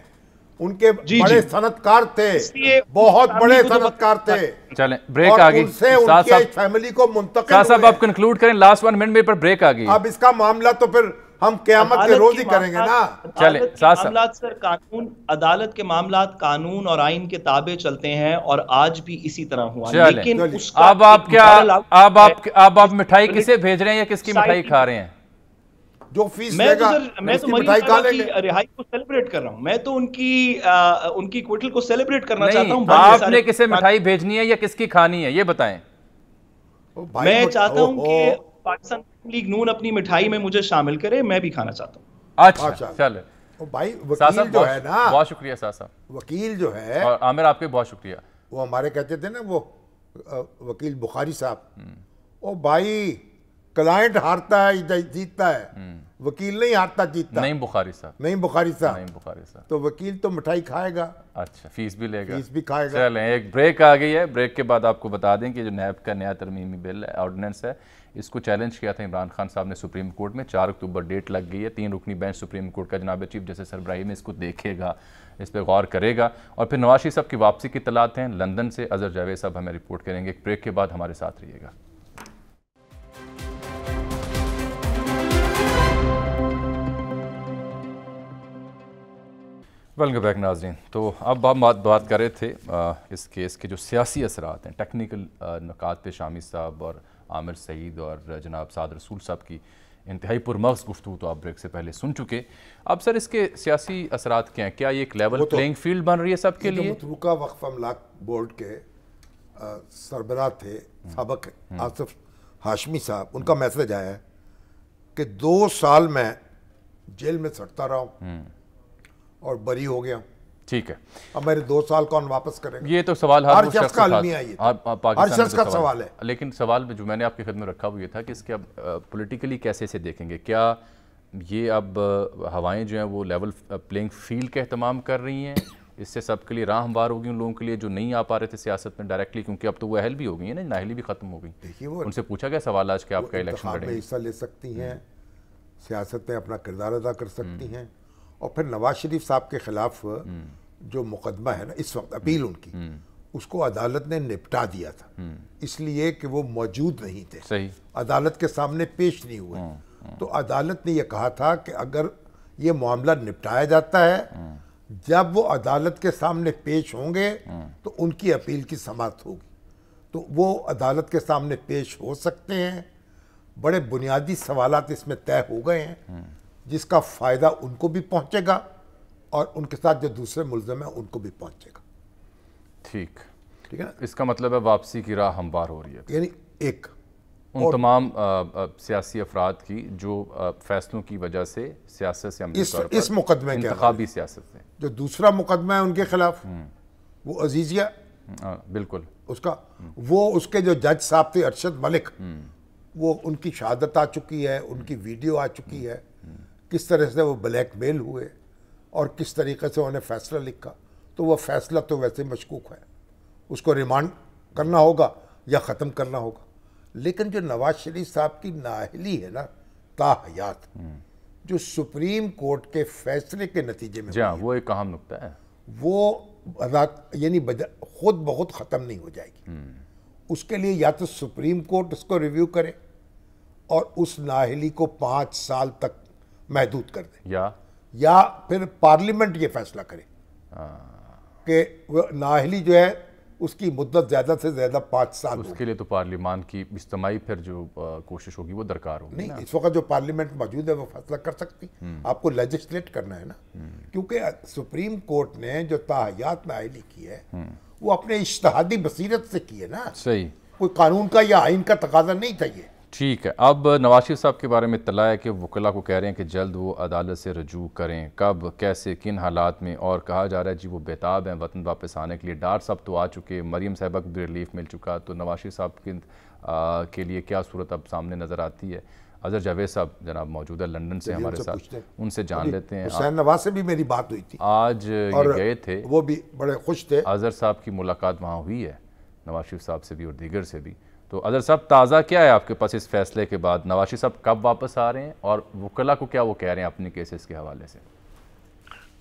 उनके जी, बड़े सनतकार थे बहुत बड़े सनतकार थे चलें ब्रेक आ गई फैमिली को साहब आप कंक्लूड करें लास्ट वन मिनट में पर ब्रेक आ गई अब इसका मामला तो फिर हम क्यामत के रोज ही करेंगे ना चले मामला सर कानून अदालत के मामला कानून और आइन के ताबे चलते हैं और आज भी इसी तरह हुआ लेकिन अब आप क्या अब आप अब आप मिठाई किसे भेज रहे हैं या किसकी मिठाई खा रहे हैं जो फीस मैं तो सर मैं तो मरीज की रिहाई को सेलिब्रेट कर रहा हूँ मैं तो उनकी आ, उनकी क्विटल को सेलिब्रेट करना चाहता हूँ आपने किसे मिठाई भेजनी है या किसकी खानी है ये बताएं मैं चाहता हूँ कि पाकिस्तान लीग नून अपनी मिठाई में मुझे शामिल करे मैं भी खाना चाहता हूँ अच्छा, अच्छा। चल भाई वकील जो है ना बहुत शुक्रिया साहब वकील जो है आमिर आपके बहुत शुक्रिया वो हमारे कहते थे ना वो वकील बुखारी साहब ओ भाई क्लाइंट हारता है जीतता है हम्म। वकील नहीं हारता जीतता नहीं बुखारी साहब नहीं बुखारी साहब नहीं बुखारी साहब तो वकील तो मिठाई खाएगा अच्छा फीस भी लेगा फीस भी खाएगा चलें एक ब्रेक आ गई है ब्रेक के बाद आपको बता दें कि जो नैब का नया तरमीमी बिल है ऑर्डिनेंस है इसको चैलेंज किया था इमरान खान साहब ने सुप्रीम कोर्ट में चार अक्टूबर डेट लग गई है तीन रुकनी बेंच सुप्रीम कोर्ट का जनाब चीफ जस्टिस सरब्राहिम इसको देखेगा इस पर गौर करेगा और फिर नवाशी साहब की वापसी की तलात हैं लंदन से अजहर जावेद साहब हमें रिपोर्ट करेंगे एक ब्रेक के बाद हमारे साथ रहिएगा वेलकम बैक नाजरीन तो अब हम बात बात कर रहे थे आ, इस केस के जो सियासी असरात हैं टेक्निकल नकात पे शामी साहब और आमिर सईद और जनाब साद रसूल साहब की इंतहाई पुरमर्ज गुफ्तु तो आप ब्रेक से पहले सुन चुके अब सर इसके सियासी असरात क्या हैं क्या ये एक लेवल तो, फील्ड बन रही है सब के लिए मतलूका वक्फ अमलाक बोर्ड के सरबराह थे सबक हम्म, हम्म। आसफ हाशमी साहब उनका मैसेज आया है कि दो साल में जेल में सटता रहा हूँ हम्म। और बरी हो गया ठीक है अब मेरे दो साल कौन वापस करेगा ये तो सवाल हर, शख्स का आलमिया तो। हाँ, हाँ, हर शख्स तो का सवाल है लेकिन सवाल जो मैंने आपकी में रखा हुआ था कि इसके अब पोलिटिकली कैसे इसे देखेंगे क्या ये अब हवाएं जो हैं वो लेवल प्लेइंग फील्ड का अहतमाम कर रही हैं इससे सबके लिए राह हमवार होगी उन लोगों के लिए जो नहीं आ पा रहे थे सियासत में डायरेक्टली क्योंकि अब तो वो अहल भी हो गई है ना नाहली भी खत्म हो गई देखिए वो उनसे पूछा गया सवाल आज के आपका इलेक्शन हिस्सा ले सकती हैं हम्म। सियासत में अपना किरदार अदा कर सकती हम्म। हैं और फिर नवाज शरीफ साहब के खिलाफ जो मुकदमा है ना इस वक्त अपील हम्म, उनकी हम्म। उसको अदालत ने निपटा दिया था हम्म। इसलिए कि वो मौजूद नहीं थे सही अदालत के सामने पेश नहीं हुए तो अदालत ने यह कहा था कि अगर ये मामला निपटाया जाता है जब वो अदालत के सामने पेश होंगे तो उनकी अपील की समाप्त होगी तो वो अदालत के सामने पेश हो सकते हैं बड़े बुनियादी सवाल इसमें तय हो गए हैं जिसका फ़ायदा उनको भी पहुंचेगा और उनके साथ जो दूसरे मुलजम हैं उनको भी पहुंचेगा ठीक ठीक है ना इसका मतलब है वापसी की राह हमवार हो रही है यानी एक उन तमाम आ, आ, सियासी अफराद की जो आ, फैसलों की वजह से सियासत से इस, इस मुकदमे इंतबी सियासत से जो दूसरा मुकदमा है उनके खिलाफ हम्म। वो अजीजिया हम्म, हाँ, बिल्कुल उसका वो उसके जो जज साहब थे अरशद मलिक हम्म। वो उनकी शहादत आ चुकी है उनकी वीडियो आ चुकी है किस तरह से वो ब्लैकमेल हुए और किस तरीके से उन्हें फैसला लिखा तो वह फैसला तो वैसे मशकूक है उसको रिमांड करना होगा या ख़त्म करना होगा लेकिन जो नवाज शरीफ साहब की नाहली है ना ताहयात हम्म। जो सुप्रीम कोर्ट के फैसले के नतीजे में जा, हाँ, वो एक अहम नुकता है वो यानी खुद बहुत ख़त्म नहीं हो जाएगी हम्म। उसके लिए या तो सुप्रीम कोर्ट उसको रिव्यू करे और उस नाहली को पाँच साल तक महदूद कर दें या या फिर पार्लियामेंट ये फैसला करे कि नाहली जो है उसकी मुद्दत ज़्यादा से ज़्यादा पाँच साल उसके लिए तो पार्लियामान की इज्तमाही फिर जो आ, कोशिश होगी वो दरकार होगी नहीं इस वक्त जो पार्लियामेंट मौजूद है वो फैसला कर सकती हम्म। आपको लेजिस्लेट करना है ना हम्म। क्योंकि सुप्रीम कोर्ट ने जो ताहयात नाहली की है हम्म। वो अपने इश्तहादी बसीरत से की है ना सही कोई कानून का या आइन का तकाजा नहीं था ये ठीक है अब नवाज शरीफ साहब के बारे में इतला है कि वकला को कह रहे हैं कि जल्द वो अदालत से रजू करें कब कैसे किन हालात में और कहा जा रहा है जी वो बेताब हैं वतन वापस आने के लिए डार साहब तो आ चुके मरीम साहबा को भी रिलीफ मिल चुका तो नवाज शरीफ साहब के, के लिए क्या सूरत अब सामने नज़र आती है अजहर जावेद साहब जनाब मौजूद है लंडन से हमारे साथ उनसे जान लेते हैं हुसैन नवाज से भी मेरी बात हुई थी आज गए थे वो भी बड़े खुश थे अजहर साहब की मुलाकात वहाँ हुई है नवाज शरीफ साहब से भी और दीगर से भी तो अजहर साहब ताज़ा क्या है आपके पास इस फैसले के बाद नवाशी साहब कब वापस आ रहे हैं और वकला को क्या वो कह रहे हैं अपने केसेस के हवाले से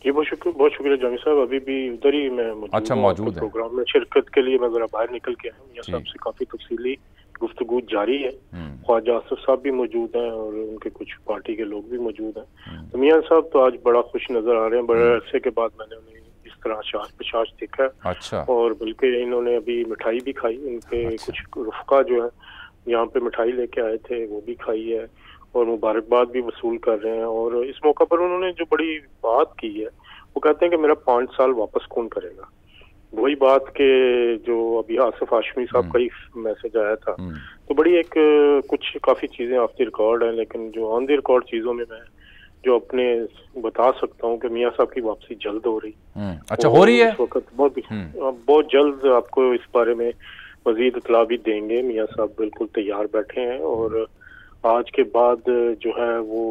जी बहुत शुक्रिया बहुत शुक्रिया जामी साहब अभी भी उधर ही मैं अच्छा मौजूद है प्रोग्राम में शिरकत के लिए मैं जरा बाहर निकल के आया हूँ साहब से काफ़ी तफसीली गुफ्तु जारी है हम्म। ख्वाजा आसफ साहब भी मौजूद हैं और उनके कुछ पार्टी के लोग भी मौजूद हैं हम्म। तो मियाँ साहब तो आज बड़ा खुश नज़र आ रहे हैं बड़े हम्म। अरसे के बाद मैंने उन्हें क्रशाश पिशाश देखा अच्छा और बल्कि इन्होंने अभी मिठाई भी खाई इनके अच्छा। कुछ रुफका जो है यहाँ पे मिठाई लेके आए थे वो भी खाई है और मुबारकबाद भी वसूल कर रहे हैं और इस मौका पर उन्होंने जो बड़ी बात की है वो कहते हैं कि मेरा पाँच साल वापस कौन करेगा वही बात के जो अभी आसिफ आशमी साहब हम्म। का ही मैसेज आया था हम्म। तो बड़ी एक कुछ काफी चीजें ऑफ द रिकॉर्ड है लेकिन जो ऑन द रिकॉर्ड चीजों में मैं जो अपने बता सकता हूँ कि मियाँ साहब की वापसी जल्द हो रही हम्म। अच्छा हो रही है इस वक्त बहुत हम्म। बहुत जल्द आपको इस बारे में मजीद इतला भी देंगे मियाँ साहब बिल्कुल तैयार बैठे हैं और आज के बाद जो है वो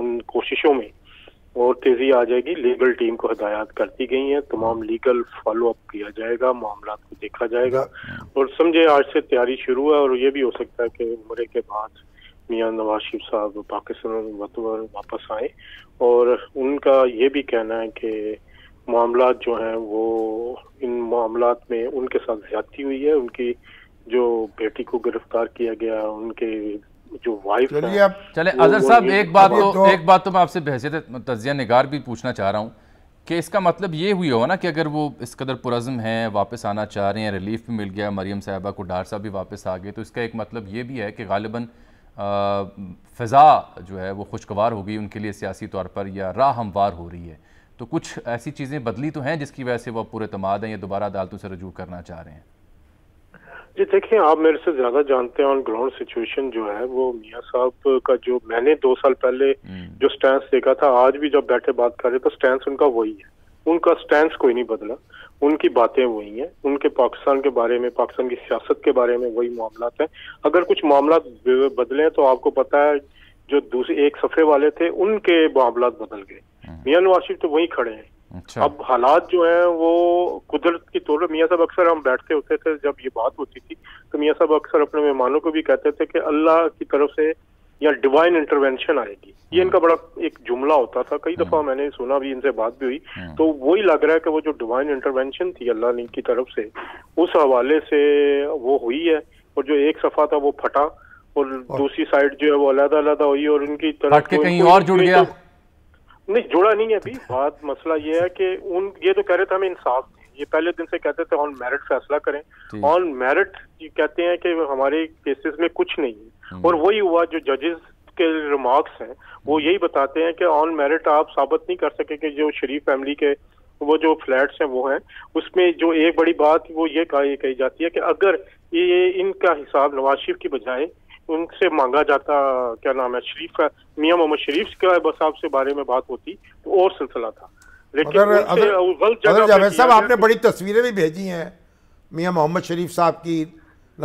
उन कोशिशों में और तेजी आ जाएगी लीगल टीम को हदायत कर दी गई है तमाम लीगल फॉलो अप किया जाएगा मामला को देखा जाएगा हम्म। और समझे आज से तैयारी शुरू है और ये भी हो सकता है कि उम्र के बाद मियां नवाज शरीफ साहब पाकिस्तान वतवर वापस आए और उनका ये भी कहना है कि मामला जो हैं वो इन मामला में उनके साथ ज्यादती हुई है उनकी जो बेटी को गिरफ्तार किया गया उनके जो वाइफ चलिए अब चले अजहर साहब एक बात तो, तो एक बात तो मैं आपसे बहसीत तजिया नगार भी पूछना चाह रहा हूँ कि इसका मतलब ये हुई हो ना कि अगर वो इस कदर पुरज़म हैं वापस आना चाह रहे हैं रिलीफ भी मिल गया मरियम साहबा को डार साहब भी वापस आ गए तो इसका एक मतलब ये भी है कि गालिबा फ़िज़ा जो है वो खुशगवार हो गई उनके लिए सियासी तौर पर या राह हमवार हो रही है तो कुछ ऐसी चीज़ें बदली तो हैं जिसकी वजह से वह पूरे तमाद हैं या दोबारा अदालतों से रजू करना चाह रहे हैं जी देखिए आप मेरे से ज्यादा जानते हैं ऑन ग्राउंड सिचुएशन जो है वो मियाँ साहब का जो मैंने दो साल पहले हम्म। जो स्टैंड देखा था आज भी जब बैठे बात कर रहे तो स्टैंड उनका वही है उनका स्टैंड कोई नहीं बदला उनकी बातें वही हैं उनके पाकिस्तान के बारे में पाकिस्तान की सियासत के बारे में वही मामला हैं अगर कुछ मामला बदले तो आपको पता है जो दूसरे एक सफ़े वाले थे उनके मामला बदल गए हम्म। मियाँ नवाशिफ तो वही खड़े हैं अच्छा। अब हालात जो हैं वो कुदरत की तौर पर मियाँ साहब अक्सर हम बैठते होते थे जब ये बात होती थी तो मियाँ साहब अक्सर अपने मेहमानों को भी कहते थे कि अल्लाह की तरफ से या डिवाइन इंटरवेंशन आएगी ये हाँ। इनका बड़ा एक जुमला होता था कई दफा हाँ। मैंने सुना भी इनसे बात भी हुई हाँ। तो वही लग रहा है कि वो जो डिवाइन इंटरवेंशन थी अल्लाह ने की तरफ से उस हवाले से वो हुई है और जो एक सफा था वो फटा और, और दूसरी साइड जो है वो अलहदा अलहदा हुई और उनकी तरफ के कहीं और जुड़ गया तो, नहीं जुड़ा नहीं है अभी बात मसला ये है कि उन ये तो कह रहे थे हमें इंसाफ ये पहले दिन से कहते थे ऑन मेरिट फैसला करें ऑन मेरिट कहते हैं कि हमारे केसेस में कुछ नहीं है हाँ। और वही हुआ जो जजेस के रिमार्क्स हैं वो यही बताते हैं कि ऑन मेरिट आप साबित नहीं कर सके कि जो शरीफ फैमिली के वो जो फ्लैट्स हैं वो हैं उसमें जो एक बड़ी बात वो ये कही कही जाती है कि अगर ये इनका हिसाब नवाज शरीफ की बजाय उनसे मांगा जाता क्या नाम है शरीफ का मियाँ मोहम्मद शरीफ के साहब से बारे में बात होती तो और सिलसिला था लेकिन अगर साहब आपने बड़ी तस्वीरें भी भेजी हैं मियाँ मोहम्मद शरीफ साहब की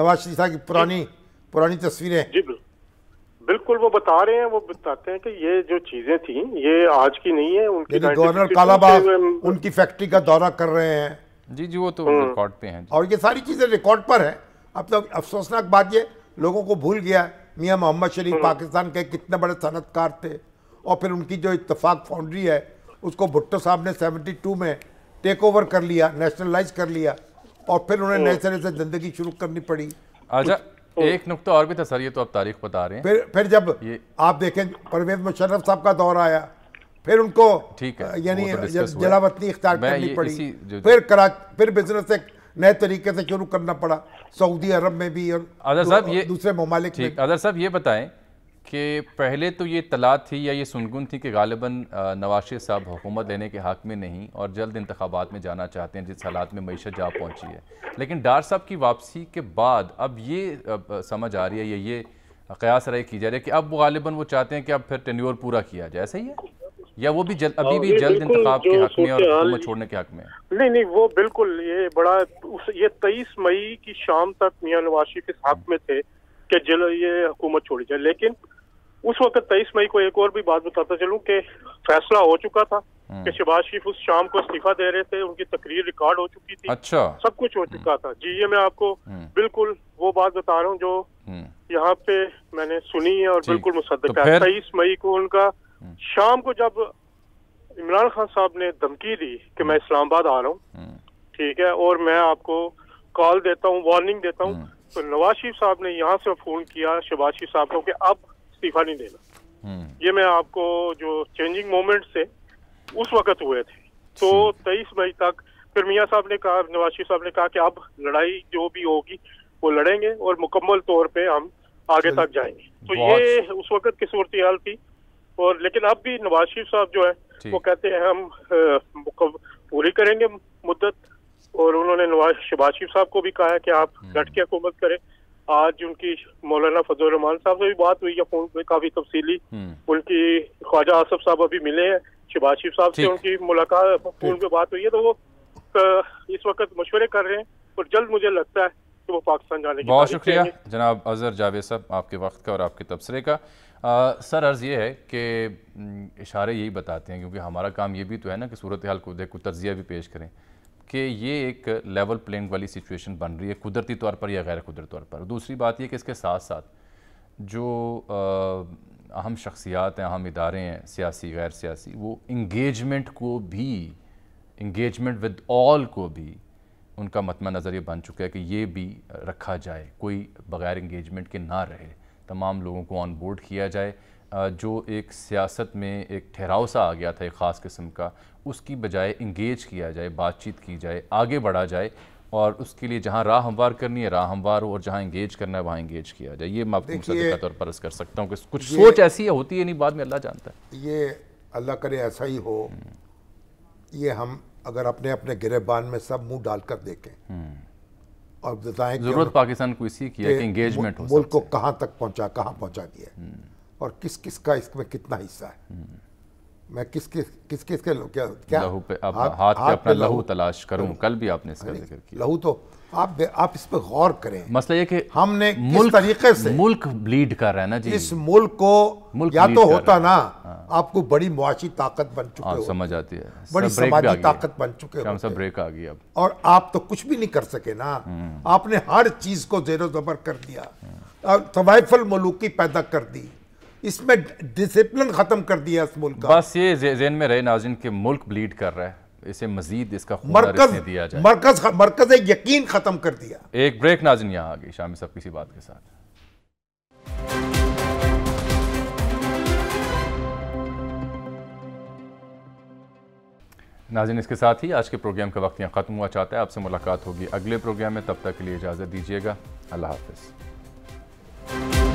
नवाज शरीफ साहब की पुरानी पुरानी तस्वीरें जी बिल्कुल वो बता रहे हैं वो बताते हैं कि ये जो चीजें थी ये आज की नहीं है उनकी गवर्नर कालाबाग उनकी फैक्ट्री का दौरा कर रहे हैं जी जी वो तो रिकॉर्ड हम्म। पे हैं और ये सारी चीजें रिकॉर्ड पर है अब तो अफसोसनाक बात ये लोगों को भूल गया मियाँ मोहम्मद शरीफ हम्म। पाकिस्तान के कितने बड़े सनतकार थे और फिर उनकी जो इतफाक फाउंड्री है उसको भुट्टो साहब ने सेवेंटी में टेक ओवर कर लिया नेशनलाइज कर लिया और फिर उन्हें हम्म। नए सिरे से ज़िंदगी शुरू करनी पड़ी अच्छा तो एक नुकता और भी था सर ये तो आप तारीख बता रहे हैं फिर फिर जब ये आप देखें परवेज मुशर्रफ साहब का दौर आया फिर उनको ठीक है यानी तो जलावतनी करनी पड़ी फिर करा फिर बिजनेस एक नए तरीके से शुरू करना पड़ा सऊदी अरब में भी और अदर साहब ये दूसरे ममालिक अदर साहब ये बताएं कि पहले तो ये तला थी या ये सुनगुन थी कि गालिबा नवाज साहब हुकूमत लेने के हक में नहीं और जल्द इंतबात में जाना चाहते हैं जिस हालात में मीशत जा पहुँची है लेकिन डार साहब की वापसी के बाद अब ये अब समझ आ रही है या ये कयास राय की जा रही है कि अब वो गालिबा वो चाहते हैं कि अब फिर टेन्योर पूरा किया जाए ऐसा ही है या वो भी जल, अभी हाँ, भी जल्द इंतबाब के हक में और छोड़ने के हक में नहीं नहीं वो बिल्कुल ये बड़ा उस ये तेईस मई की शाम तक मियाँ नवाशी के इस हक में थे कि जल ये हुकूमत छोड़ी जाए लेकिन उस वक्त तेईस मई को एक और भी बात बताता चलूँ कि फैसला हो चुका था हम्म। कि शहबाज शरीफ उस शाम को इस्तीफा दे रहे थे उनकी तकरीर रिकॉर्ड हो चुकी थी अच्छा सब कुछ हो चुका हम्म। था जी ये मैं आपको हम्म। बिल्कुल वो बात बता रहा हूँ जो यहाँ पे मैंने सुनी है और बिल्कुल मुसद तो है तेईस मई को उनका शाम को जब इमरान खान साहब ने धमकी दी कि मैं इस्लामाबाद आ रहा हूँ ठीक है और मैं आपको कॉल देता हूँ वार्निंग देता हूँ तो नवाज शरीफ साहब ने यहाँ से फोन किया शहबाज शरीफ साहब को कि अब इस्तीफा नहीं देना हम्म। ये मैं आपको जो चेंजिंग मोमेंट्स थे उस वक्त हुए थे तो तेईस मई तक फिर मियाँ साहब ने कहा नवाज शरीफ साहब ने कहा कि अब लड़ाई जो भी होगी वो लड़ेंगे और मुकम्मल तौर पे हम आगे तक जाएंगे तो ये उस वक्त की सूरत हाल थी और लेकिन अब भी नवाज शरीफ साहब जो है वो कहते हैं हम पूरी करेंगे मुद्दत और उन्होंने नवाज शबाज शरीफ साहब को भी कहा है कि आप घट के हुकूमत करें आज उनकी मौलाना फजल रहमान साहब से भी बात हुई है फोन पे काफी तफसीली हम्म। उनकी ख्वाजा आसफ साहब अभी मिले हैं शिबाशिफ शिफ साहब से उनकी मुलाकात फोन पे बात हुई है तो वो इस वक्त मशवरे कर रहे हैं और जल्द मुझे लगता है कि वो पाकिस्तान जाने की बहुत शुक्रिया जनाब अजहर जावेद साहब आपके वक्त का और आपके तबसरे का आ, सर अर्ज़ ये है कि इशारे यही बताते हैं क्योंकि हमारा काम ये भी तो है ना कि सूरत हाल को देख को तजिया भी पेश करें कि ये एक लेवल प्लेइंग वाली सिचुएशन बन रही है कुदरती तौर पर या गैर कुदरती तौर पर दूसरी बात यह कि इसके साथ साथ जो अहम शख्सियात हैं अहम इदारे हैं सियासी गैर सियासी वो इंगेजमेंट को भी इंगेजमेंट विद ऑल को भी उनका मतमा नज़र ये बन चुका है कि ये भी रखा जाए कोई बग़ैर इंगेजमेंट के ना रहे तमाम लोगों को ऑन बोर्ड किया जाए जो एक सियासत में एक ठहराव सा आ गया था एक ख़ास किस्म का उसकी बजाय इंगेज किया जाए बातचीत की जाए आगे बढ़ा जाए और उसके लिए जहाँ राह हमवार करनी है राह हमवार और जहाँ इंगेज करना है वहाँ इंगेज किया जाए ये मैं तौर पर कर सकता हूँ कि कुछ सोच ऐसी है, होती है नहीं बाद में अल्लाह जानता है ये अल्लाह करे ऐसा ही हो ये हम अगर अपने अपने गिरेबान में सब मुंह डालकर देखें और बताएं जरूरत पाकिस्तान को इसी की है इंगेजमेंट हो मुल्क को कहाँ तक पहुँचा कहाँ पहुँचा दिया और किस किस का इसमें कितना हिस्सा है मैं किस किस किस किस क्या क्या लहू पे आप हाथ, हाथ पे अपना लहू तलाश करूं कल भी आपने इसका जिक्र किया लहू तो आप आप इस पर गौर करें मसला ये कि हमने मुल्क तरीके से मुल्क ब्लीड कर रहा है ना जी इस मुल्क को मुल्क या तो होता ना हाँ। आपको बड़ी मुआशी ताकत बन चुके हाँ, हो समझ आती है बड़ी समाजी ताकत बन चुके हो सब ब्रेक आ गई अब और आप तो कुछ भी नहीं कर सके ना हम्म। आपने हर चीज को जेरो जबर कर दिया और तवाइफल मलूकी पैदा कर दी इसमें डिसिप्लिन ख़त्म कर दिया इस मुल्क का बस ये जेन में रहे नाजिन के मुल्क ब्लीड कर रहा है इसे मजीद इसका मरकज दिया जाए मरकज मरकज यकीन ख़त्म कर दिया एक ब्रेक नाजिन यहाँ आ गई शाम सब किसी बात के साथ नाजिन इसके साथ ही आज के प्रोग्राम का वक्त यहाँ ख़त्म हुआ चाहता है आपसे मुलाकात होगी अगले प्रोग्राम में तब तक के लिए इजाज़त दीजिएगा अल्लाह हाफिज़